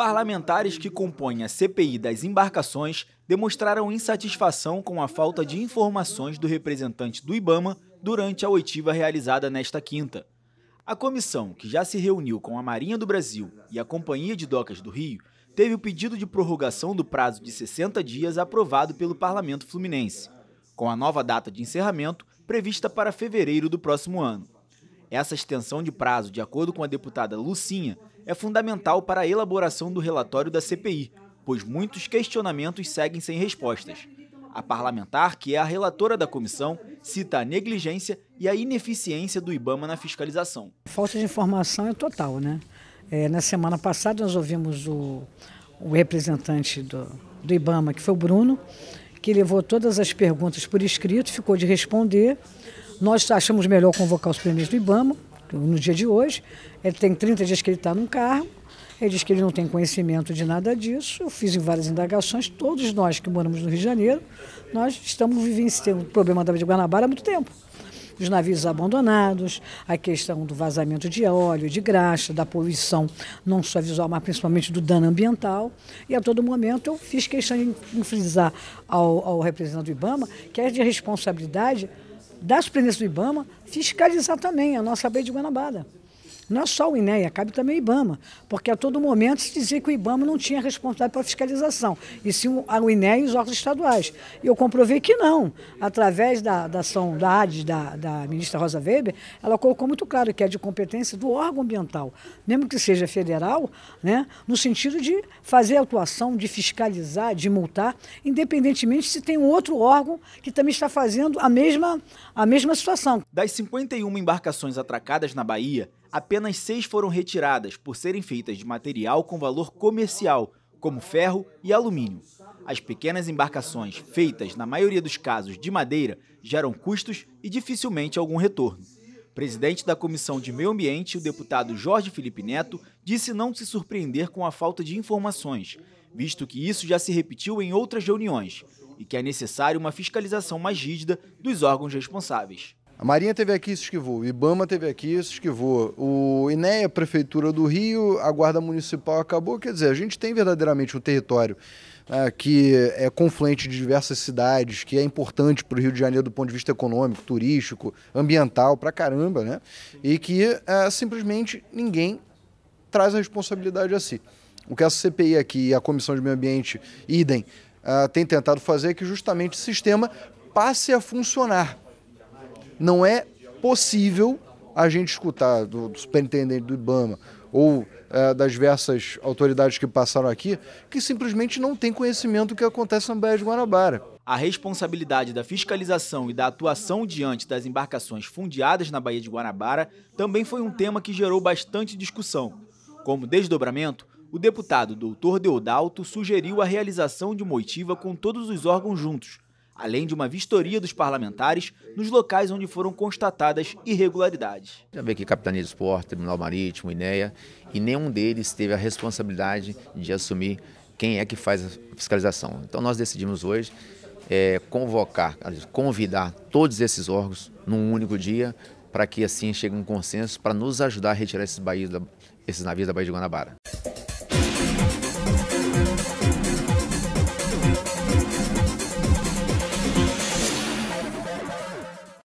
Parlamentares que compõem a CPI das embarcações demonstraram insatisfação com a falta de informações do representante do Ibama durante a oitiva realizada nesta quinta. A comissão, que já se reuniu com a Marinha do Brasil e a Companhia de Docas do Rio, teve o pedido de prorrogação do prazo de 60 dias aprovado pelo Parlamento Fluminense, com a nova data de encerramento prevista para fevereiro do próximo ano. Essa extensão de prazo, de acordo com a deputada Lucinha, é fundamental para a elaboração do relatório da CPI, pois muitos questionamentos seguem sem respostas. A parlamentar, que é a relatora da comissão, cita a negligência e a ineficiência do IBAMA na fiscalização. Falta de informação é total, né? É, na semana passada nós ouvimos o, o representante do, do IBAMA, que foi o Bruno, que levou todas as perguntas por escrito, ficou de responder. Nós achamos melhor convocar os prêmios do IBAMA, no dia de hoje, ele tem 30 dias que ele está num carro, ele diz que ele não tem conhecimento de nada disso. Eu fiz várias indagações, todos nós que moramos no Rio de Janeiro, nós estamos vivenciando o problema da de Guanabara há muito tempo. Os navios abandonados, a questão do vazamento de óleo, de graxa, da poluição, não só visual, mas principalmente do dano ambiental. E a todo momento eu fiz questão de frisar ao, ao representante do Ibama que é de responsabilidade das presenças do IBAMA, fiscalizar também a nossa Baía de Guanabara. Não é só o INEA, cabe também o IBAMA, porque a todo momento se dizia que o IBAMA não tinha responsabilidade para fiscalização, e sim o INEA e os órgãos estaduais. E eu comprovei que não. Através da, da ação da ADES, da, da ministra Rosa Weber, ela colocou muito claro que é de competência do órgão ambiental, mesmo que seja federal, né, no sentido de fazer a atuação, de fiscalizar, de multar, independentemente se tem um outro órgão que também está fazendo a mesma, a mesma situação. Das 51 embarcações atracadas na Bahia, apenas seis foram retiradas por serem feitas de material com valor comercial, como ferro e alumínio. As pequenas embarcações, feitas na maioria dos casos de madeira, geram custos e dificilmente algum retorno. Presidente da Comissão de Meio Ambiente, o deputado Jorge Felipe Neto, disse não se surpreender com a falta de informações, visto que isso já se repetiu em outras reuniões, e que é necessário uma fiscalização mais rígida dos órgãos responsáveis. A Marinha teve aqui e se esquivou, o Ibama teve aqui e se esquivou, o INEA, Prefeitura do Rio, a Guarda Municipal acabou. Quer dizer, a gente tem verdadeiramente um território né, que é confluente de diversas cidades, que é importante para o Rio de Janeiro do ponto de vista econômico, turístico, ambiental, para caramba, né? E que é, simplesmente ninguém traz a responsabilidade a si. O que a CPI aqui e a Comissão de Meio Ambiente, idem, uh, tem tentado fazer é que justamente o sistema passe a funcionar não é possível a gente escutar do, do superintendente do IBAMA ou é, das diversas autoridades que passaram aqui, que simplesmente não tem conhecimento do que acontece na Baía de Guanabara. A responsabilidade da fiscalização e da atuação diante das embarcações fundiadas na Baía de Guanabara também foi um tema que gerou bastante discussão. Como desdobramento, o deputado doutor Deodalto sugeriu a realização de uma oitiva com todos os órgãos juntos, além de uma vistoria dos parlamentares nos locais onde foram constatadas irregularidades. Já veio aqui Capitania de Esporte, Tribunal Marítimo, INEA, e nenhum deles teve a responsabilidade de assumir quem é que faz a fiscalização. Então nós decidimos hoje é, convocar, convidar todos esses órgãos num único dia para que assim chegue um consenso para nos ajudar a retirar esses, da, esses navios da Baía de Guanabara.